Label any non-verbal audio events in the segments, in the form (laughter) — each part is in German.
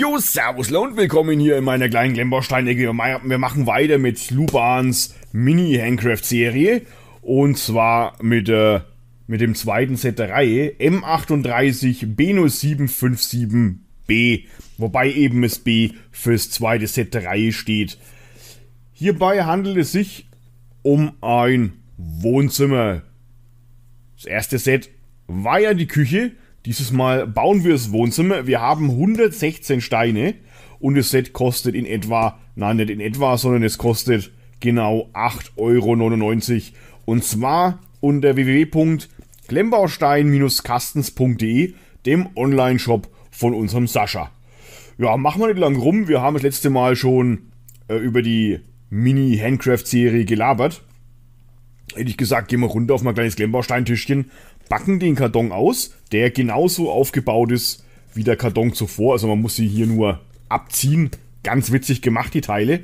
Jo, Servusler und willkommen hier in meiner kleinen glemmbaustein Wir machen weiter mit Lubans Mini-Handcraft-Serie. Und zwar mit, äh, mit dem zweiten Set der Reihe M38B0757B. Wobei eben das B fürs zweite Set der Reihe steht. Hierbei handelt es sich um ein Wohnzimmer. Das erste Set war ja die Küche. Dieses Mal bauen wir das Wohnzimmer. Wir haben 116 Steine und das Set kostet in etwa, nein, nicht in etwa, sondern es kostet genau 8,99 Euro. Und zwar unter www.klemmbaustein-kastens.de, dem Online-Shop von unserem Sascha. Ja, machen wir nicht lang rum. Wir haben das letzte Mal schon äh, über die Mini-Handcraft-Serie gelabert. Hätte ich gesagt, gehen wir runter auf mein kleines klemmbaustein backen den Karton aus, der genauso aufgebaut ist wie der Karton zuvor. Also man muss sie hier nur abziehen. Ganz witzig gemacht, die Teile.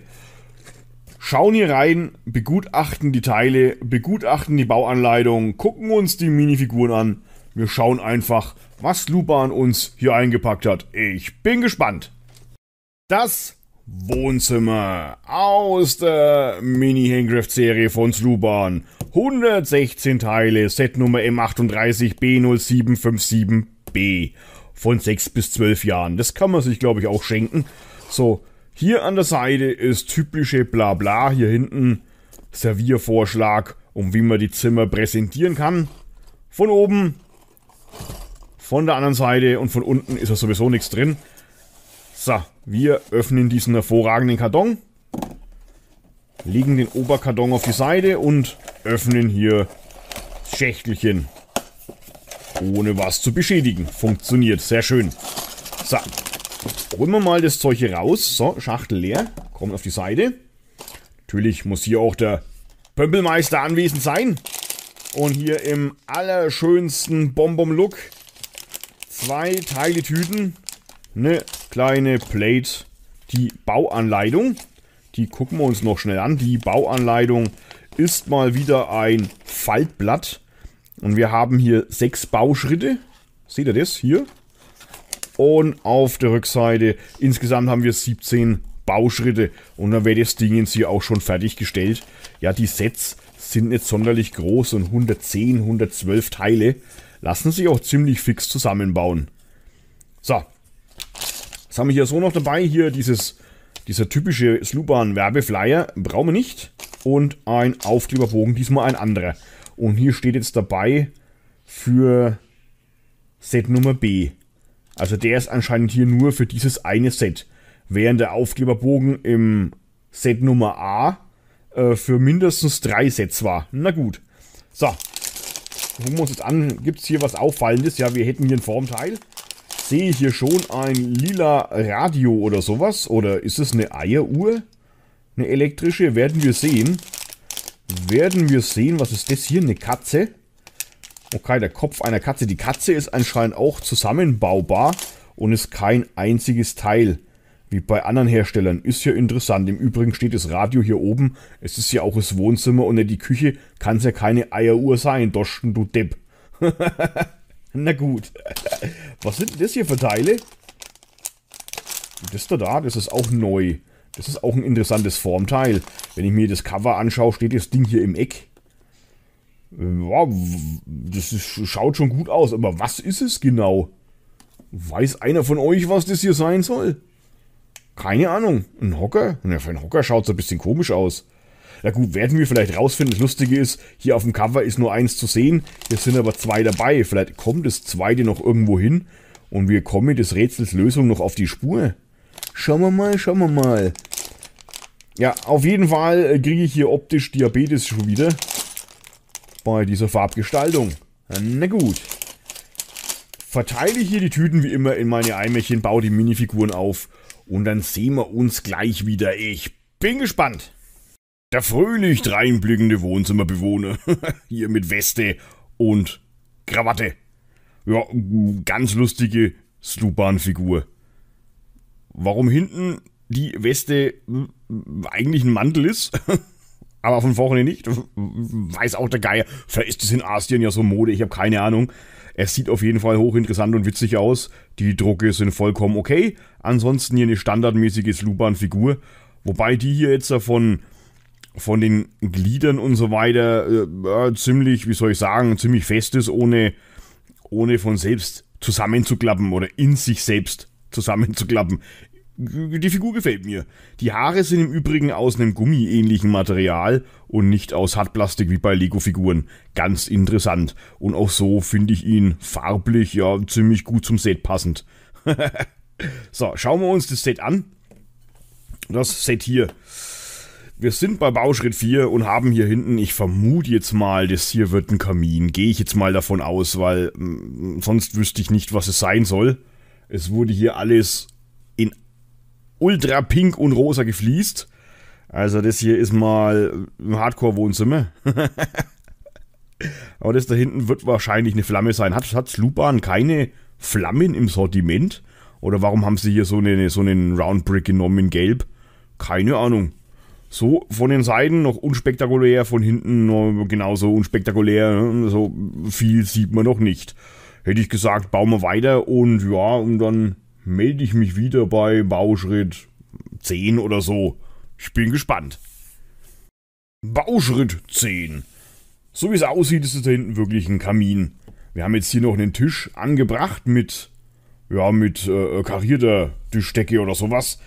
Schauen hier rein, begutachten die Teile, begutachten die Bauanleitung, gucken uns die Minifiguren an. Wir schauen einfach, was Luban uns hier eingepackt hat. Ich bin gespannt. Das Wohnzimmer aus der Mini-Handcraft-Serie von Sluban. 116 Teile, Setnummer M38B0757B von 6 bis 12 Jahren. Das kann man sich, glaube ich, auch schenken. So, hier an der Seite ist typische Blabla, hier hinten Serviervorschlag, um wie man die Zimmer präsentieren kann. Von oben, von der anderen Seite und von unten ist ja sowieso nichts drin. So, wir öffnen diesen hervorragenden Karton, legen den Oberkarton auf die Seite und öffnen hier das Schächtelchen. Ohne was zu beschädigen. Funktioniert, sehr schön. So, holen wir mal das Zeug hier raus. So, Schachtel leer, kommt auf die Seite. Natürlich muss hier auch der Pömpelmeister anwesend sein. Und hier im allerschönsten Bonbon-Look zwei Teile Tüten. Eine kleine Plate, die Bauanleitung. Die gucken wir uns noch schnell an. Die Bauanleitung ist mal wieder ein Faltblatt. Und wir haben hier sechs Bauschritte. Seht ihr das? Hier. Und auf der Rückseite. Insgesamt haben wir 17 Bauschritte. Und dann wäre das Ding jetzt hier auch schon fertiggestellt. Ja, die Sets sind nicht sonderlich groß. Und 110, 112 Teile lassen sich auch ziemlich fix zusammenbauen. So, was haben wir hier so noch dabei? Hier dieses, dieser typische Sluban-Werbeflyer. Brauchen wir nicht. Und ein Aufkleberbogen, diesmal ein anderer. Und hier steht jetzt dabei für Set Nummer B. Also der ist anscheinend hier nur für dieses eine Set. Während der Aufkleberbogen im Set Nummer A äh, für mindestens drei Sets war. Na gut. So. Gucken wir uns jetzt an, gibt es hier was Auffallendes? Ja, wir hätten hier einen Formteil sehe hier schon ein lila Radio oder sowas. Oder ist es eine Eieruhr? Eine elektrische? Werden wir sehen. Werden wir sehen. Was ist das hier? Eine Katze? Okay, der Kopf einer Katze. Die Katze ist anscheinend auch zusammenbaubar und ist kein einziges Teil. Wie bei anderen Herstellern. Ist ja interessant. Im Übrigen steht das Radio hier oben. Es ist ja auch das Wohnzimmer und in die Küche. Kann es ja keine Eieruhr sein, Doschen, du Depp. (laughs) Na gut. Was sind denn das hier für Teile? Das da, da, das ist auch neu. Das ist auch ein interessantes Formteil. Wenn ich mir das Cover anschaue, steht das Ding hier im Eck. Ja, das ist, schaut schon gut aus, aber was ist es genau? Weiß einer von euch, was das hier sein soll? Keine Ahnung. Ein Hocker? Na, für einen Hocker schaut es ein bisschen komisch aus. Na gut, werden wir vielleicht rausfinden. Das Lustige ist, hier auf dem Cover ist nur eins zu sehen. Hier sind aber zwei dabei. Vielleicht kommt das zweite noch irgendwo hin. Und wir kommen mit des Rätsels Lösung noch auf die Spur. Schauen wir mal, schauen wir mal. Ja, auf jeden Fall äh, kriege ich hier optisch Diabetes schon wieder. Bei dieser Farbgestaltung. Na gut. Verteile hier die Tüten wie immer in meine Eimerchen, baue die Minifiguren auf. Und dann sehen wir uns gleich wieder. Ich bin gespannt. Der fröhlich dreinblickende Wohnzimmerbewohner. (laughs) Hier mit Weste und Krawatte. Ja, ganz lustige slupan figur Warum hinten die Weste eigentlich ein Mantel ist, (laughs) aber von vorne nicht, weiß auch der Geier. Vielleicht ist es in Asien ja so Mode, ich habe keine Ahnung. Es sieht auf jeden Fall hochinteressant und witzig aus. Die Drucke sind vollkommen okay. Ansonsten hier eine standardmäßige Sluban-Figur. Wobei die hier jetzt von von den Gliedern und so weiter äh, äh, ziemlich, wie soll ich sagen, ziemlich fest ist, ohne, ohne von selbst zusammenzuklappen oder in sich selbst zusammenzuklappen. Die Figur gefällt mir. Die Haare sind im Übrigen aus einem gummiähnlichen Material und nicht aus Hartplastik wie bei Lego-Figuren. Ganz interessant. Und auch so finde ich ihn farblich ja ziemlich gut zum Set passend. (laughs) so, schauen wir uns das Set an. Das Set hier. Wir sind bei Bauschritt 4 und haben hier hinten, ich vermute jetzt mal, das hier wird ein Kamin. Gehe ich jetzt mal davon aus, weil mh, mm, sonst wüsste ich nicht, was es sein soll. Es wurde hier alles in ultra pink und rosa gefliest. Also das hier ist mal ein Hardcore-Wohnzimmer. (laughs) Aber das da hinten wird wahrscheinlich eine Flamme sein. Hat, hat Sluban keine Flammen im Sortiment? Oder warum haben sie hier so, eine, so einen Round Brick genommen in Gelb? Keine Ahnung so von den Seiten noch unspektakulär, von hinten genauso unspektakulär. Ne? So viel sieht man noch nicht. Hätte ich gesagt, bauen wir weiter und ja, und dann melde ich mich wieder bei Bauschritt 10 oder so. Ich bin gespannt. Bauschritt 10. So wie es aussieht, ist es da hinten wirklich ein Kamin. Wir haben jetzt hier noch einen Tisch angebracht mit, ja, mit äh, karierter Tischdecke oder sowas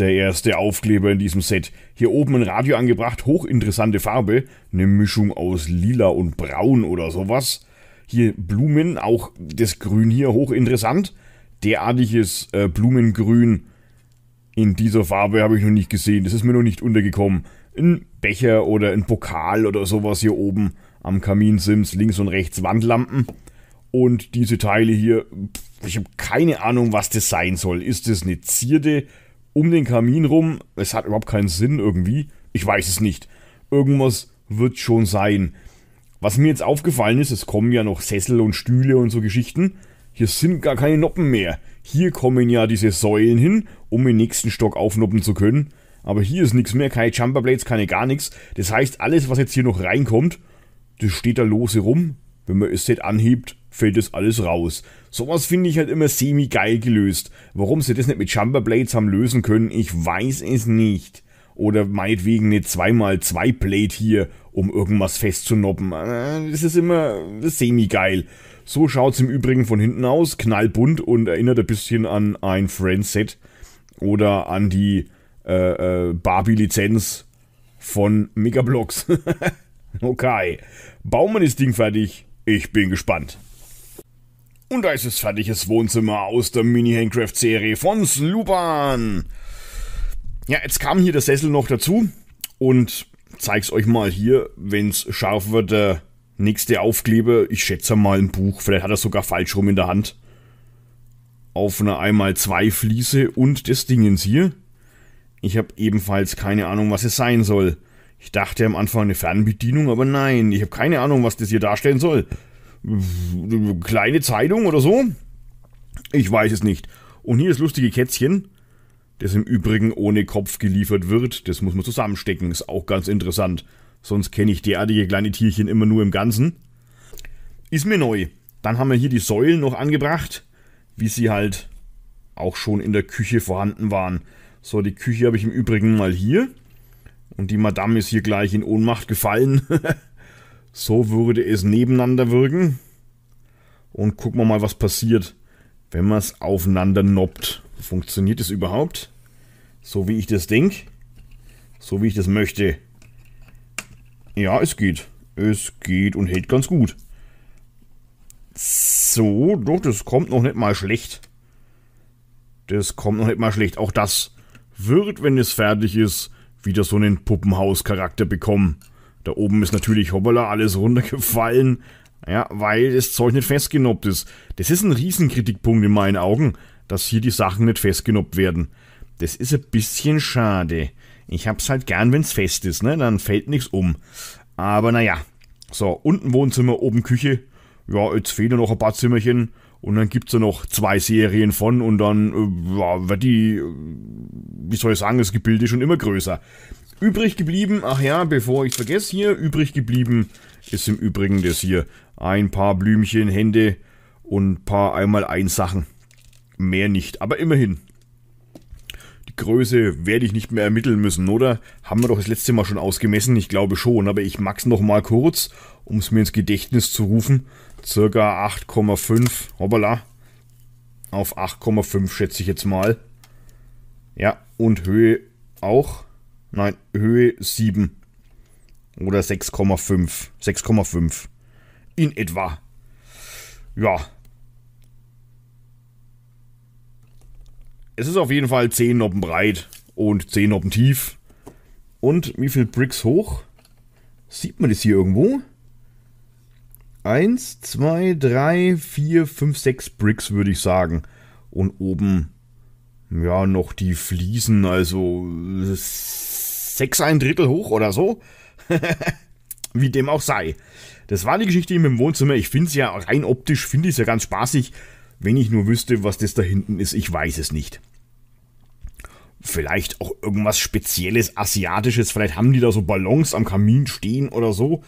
der erste Aufkleber in diesem Set. Hier oben ein Radio angebracht, hochinteressante Farbe. Eine Mischung aus lila und braun oder sowas. Hier Blumen, auch das Grün hier hochinteressant. Derartiges äh, Blumengrün in dieser Farbe habe ich noch nicht gesehen. Das ist mir noch nicht untergekommen. Ein Becher oder ein Pokal oder sowas hier oben am Kaminsims. Links und rechts Wandlampen. Und diese Teile hier, ich habe keine Ahnung, was das sein soll. Ist das eine Zierde? um den Kamin rum. Es hat überhaupt keinen Sinn irgendwie. Ich weiß es nicht. Irgendwas wird schon sein. Was mir jetzt aufgefallen ist, es kommen ja noch Sessel und Stühle und so Geschichten. Hier sind gar keine Noppen mehr. Hier kommen ja diese Säulen hin, um den nächsten Stock aufnoppen zu können. Aber hier ist nichts mehr, keine Jumperblades, keine gar nichts. Das heißt, alles, was jetzt hier noch reinkommt, das steht da lose rum, wenn man es nicht anhebt, fällt das alles raus. Sowas finde ich halt immer semi-geil gelöst. Warum sie das nicht mit Chamberblades haben lösen können, ich weiß es nicht. Oder meinetwegen nicht x 2 Blade hier, um irgendwas festzunoppen. Äh, das ist immer semi-geil. So schaut es im Übrigen von hinten aus, knallbunt und erinnert ein bisschen an ein Friendset oder an die äh, äh, Barbie-Lizenz von Megablocks. (laughs) okay. Bauen wir das Ding fertig. Ich bin gespannt. Und da ist es fertiges Wohnzimmer aus der Mini-Handcraft-Serie von Slupan. Ja, jetzt kam hier der Sessel noch dazu und zeig's euch mal hier, wenn's scharf wird, der nächste Aufkleber. Ich schätze mal ein Buch, vielleicht hat er sogar falsch rum in der Hand. Auf einer einmal zwei Fliese und des Dingens hier. Ich habe ebenfalls keine Ahnung, was es sein soll. Ich dachte am Anfang eine Fernbedienung, aber nein, ich habe keine Ahnung, was das hier darstellen soll. Kleine Zeitung oder so? Ich weiß es nicht. Und hier das lustige Kätzchen, das im Übrigen ohne Kopf geliefert wird. Das muss man zusammenstecken, ist auch ganz interessant. Sonst kenne ich derartige kleine Tierchen immer nur im Ganzen. Ist mir neu. Dann haben wir hier die Säulen noch angebracht, wie sie halt auch schon in der Küche vorhanden waren. So, die Küche habe ich im Übrigen mal hier und die Madame ist hier gleich in Ohnmacht gefallen. (laughs) so würde es nebeneinander wirken. Und gucken wir mal, was passiert, wenn man es aufeinander noppt. Funktioniert es überhaupt? So wie ich das denke? So wie ich das möchte? Ja, es geht. Es geht und hält ganz gut. So, doch, das kommt noch nicht mal schlecht. Das kommt noch nicht mal schlecht. Auch das wird, wenn es fertig ist, wieder so einen Puppenhaus-Charakter bekommen. Da oben ist natürlich hoppala alles runtergefallen, ja, weil das Zeug nicht festgenoppt ist. Das ist ein Riesenkritikpunkt in meinen Augen, dass hier die Sachen nicht festgenoppt werden. Das ist ein bisschen schade. Ich hab's halt gern, wenn's fest ist, ne? Dann fällt nichts um. Aber naja. So, unten Wohnzimmer, oben Küche. Ja, jetzt fehlen noch ein paar Zimmerchen. Und dann gibt es da noch zwei Serien von und dann äh, wird die, äh, wie soll ich sagen, das Gebilde schon immer größer. Übrig geblieben, ach ja, bevor ich vergesse hier, übrig geblieben ist im Übrigen das hier. Ein paar Blümchen, Hände und ein paar einmal eins Sachen. Mehr nicht, aber immerhin. Die Größe werde ich nicht mehr ermitteln müssen, oder? Haben wir doch das letzte Mal schon ausgemessen, ich glaube schon, aber ich mag's es nochmal kurz um es mir ins Gedächtnis zu rufen, circa 8,5, hoppala, auf 8,5 schätze ich jetzt mal. Ja, und Höhe auch, nein, Höhe 7 oder 6,5, 6,5 in etwa. Ja. Es ist auf jeden Fall 10 Noppen breit und 10 Noppen tief. Und wie viel Bricks hoch? Sieht man das hier irgendwo? 1, 2, 3, 4, 5, 6 Bricks, würde ich sagen. Und oben, ja, noch die Fliesen, also sechs ein Drittel hoch oder so. (laughs) Wie dem auch sei. Das war die Geschichte eben im Wohnzimmer. Ich finde es ja rein optisch, finde ich es ja ganz spaßig. Wenn ich nur wüsste, was das da hinten ist, ich weiß es nicht. Vielleicht auch irgendwas spezielles Asiatisches. Vielleicht haben die da so Ballons am Kamin stehen oder so.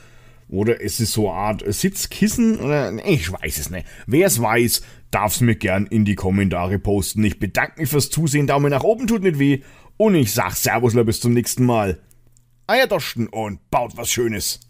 Oder es ist so eine Art Sitzkissen? Oder, ich weiß es nicht. Wer es weiß, darf es mir gern in die Kommentare posten. Ich bedanke mich fürs Zusehen. Daumen nach oben tut nicht weh. Und ich sag Servusler bis zum nächsten Mal. Eierdosten und baut was Schönes.